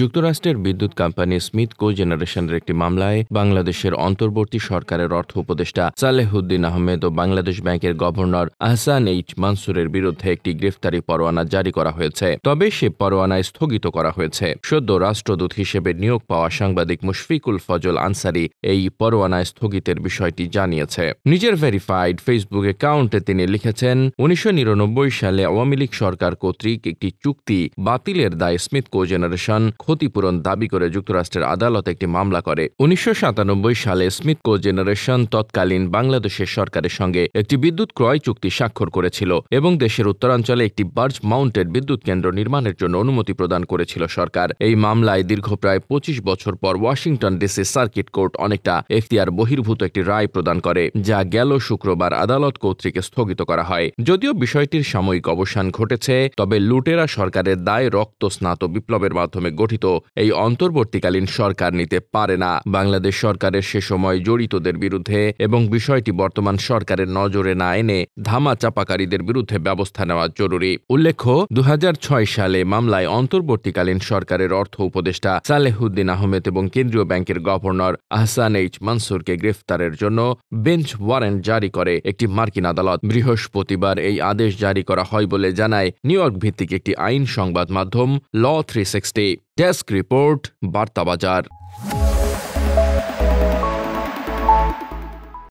যুক্তরাষ্ট্রের বিদ্যুৎ company Smith কো জেনারেশনের একটি মামলায় বাংলাদেশের অন্তর্বর্তী সরকারের অর্থ উপদেষ্টা সালেহুদ্দিন আহমেদ ও বাংলাদেশ ব্যাংকের গভর্নর আহসান এইচ মানসুরের বিরুদ্ধে একটি গ্রেফতারি পরোয়ানা জারি করা হয়েছে তবে সে পরোয়ানা স্থগিত করা হয়েছে সদ্য রাষ্ট্রদূত হিসেবে নিয়োগ পাওয়া সাংবাদিক মুশফিকুল ফজল আনসারি এই পরোয়ানা স্থগিতের বিষয়টি জানিয়েছে নিজের ভেরিফাইড ফেসবুক অ্যাকাউন্টে তিনি লিখেছেন উনিশশো সালে আওয়ামী লীগ সরকার কর্তৃক একটি চুক্তি বাতিলের দায় স্মিথ কো জেনারেশন ক্ষতিপূরণ দাবি করে যুক্তরাষ্ট্রের আদালত একটি মামলা করে উনিশশো সালে স্মিথ কো জেনারেশন তৎকালীন বাংলাদেশের সরকারের সঙ্গে একটি বিদ্যুৎ ক্রয় চুক্তি স্বাক্ষর করেছিল এবং দেশের উত্তরাঞ্চলে একটি বার্জ মাউন্টেড বিদ্যুৎ কেন্দ্র নির্মাণের জন্য অনুমতি প্রদান করেছিল সরকার এই মামলায় দীর্ঘ প্রায় পঁচিশ বছর পর ওয়াশিংটন ডিসি সার্কিট কোর্ট অনেকটা এখতিয়ার বহির্ভূত একটি রায় প্রদান করে যা গেল শুক্রবার আদালত কর্তৃক স্থগিত করা হয় যদিও বিষয়টির সাময়িক অবসান ঘটেছে তবে লুটেরা সরকারের দায় রক্ত স্নাত বিপ্লবের মাধ্যমে গড়ে গঠিত এই অন্তর্বর্তীকালীন সরকার নিতে পারে না বাংলাদেশ সরকারের সে সময় জড়িতদের বিরুদ্ধে এবং বিষয়টি বর্তমান সরকারের নজরে না এনে ধামা চাপাকারীদের বিরুদ্ধে ব্যবস্থা নেওয়া জরুরি উল্লেখ্য দু সালে মামলায় অন্তর্বর্তীকালীন সরকারের অর্থ উপদেষ্টা সালেহুদ্দিন আহমেদ এবং কেন্দ্রীয় ব্যাংকের গভর্নর আহসান এইচ মানসুরকে গ্রেফতারের জন্য বেঞ্চ ওয়ারেন্ট জারি করে একটি মার্কিন আদালত বৃহস্পতিবার এই আদেশ জারি করা হয় বলে জানায় নিউ ইয়র্ক ভিত্তিক একটি আইন সংবাদ মাধ্যম law three sixty desk report বার্তা বাজার